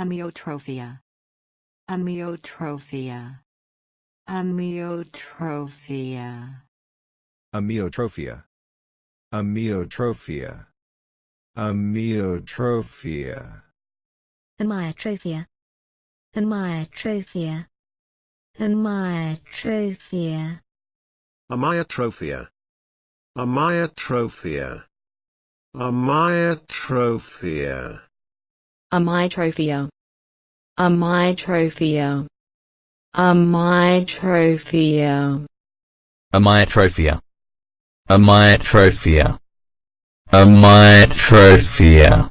Amyotrophia. Amyotrophia. Amyotrophia. Amyotrophia. Amyotrophia. Amyotrophia. Amyotrophia. Amyotrophia. Amyotrophia. Amyotrophia. Amyotrophia. Amyotrophia. A Amytrophio. Amytrophio. Amyotrophia. Amyotrophia. Amyotrophia.